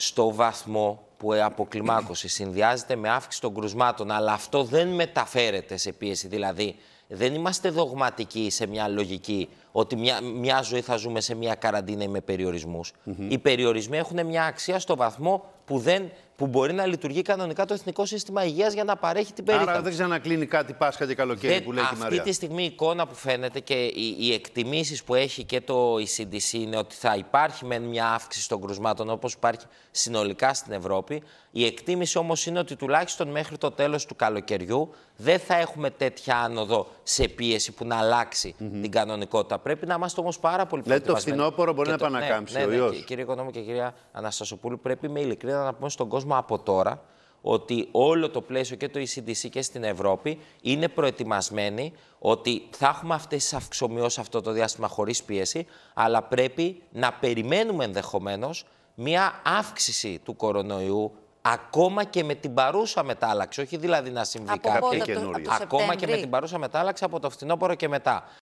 στο βαθμό που αποκλιμάκωση συνδυάζεται με αύξηση των κρουσμάτων, αλλά αυτό δεν μεταφέρεται σε πίεση. Δηλαδή, δεν είμαστε δογματικοί σε μια λογική ότι μια, μια ζωή θα ζούμε σε μια καραντίνα ή με περιορισμούς. Οι περιορισμοί έχουν μια αξία στο βαθμό που δεν που μπορεί να λειτουργεί κανονικά το Εθνικό Σύστημα Υγείας για να παρέχει την περίπτωση. Άρα δεν ξανακλίνει κάτι Πάσχα και καλοκαίρι δεν, που λέει η Μαρία. Αυτή τη στιγμή η εικόνα που φαίνεται και οι, οι εκτιμήσεις που έχει και το ECDC είναι ότι θα υπάρχει μεν μια αύξηση των κρουσμάτων όπως υπάρχει συνολικά στην Ευρώπη. Η εκτίμηση όμως είναι ότι τουλάχιστον μέχρι το τέλος του καλοκαιριού δεν θα έχουμε τέτοια άνοδο σε πίεση που να αλλάξει mm -hmm. την κανονικότητα. Πρέπει να είμαστε όμως πάρα πολύ Δηλαδή το φθινόπωρο μπορεί να επανακάμψει ναι, ναι, ναι, ο Ναι, Κύριε Οικονόμου και κυρία Αναστασοπούλου, πρέπει με ειλικρίνεια να πούμε στον κόσμο από τώρα ότι όλο το πλαίσιο και το ECDC και στην Ευρώπη είναι προετοιμασμένοι ότι θα έχουμε αυτές τις αυξομοιώσεις αυτό το διάστημα χωρίς πίεση, αλλά πρέπει να περιμένουμε ενδεχομένως μια αύξηση του κορονοϊού ακόμα και με την παρούσα μετάλλαξη, όχι δηλαδή να συμβεί κάτι, ακόμα και με την παρούσα μετάλλαξη από το φθινόπωρο και μετά.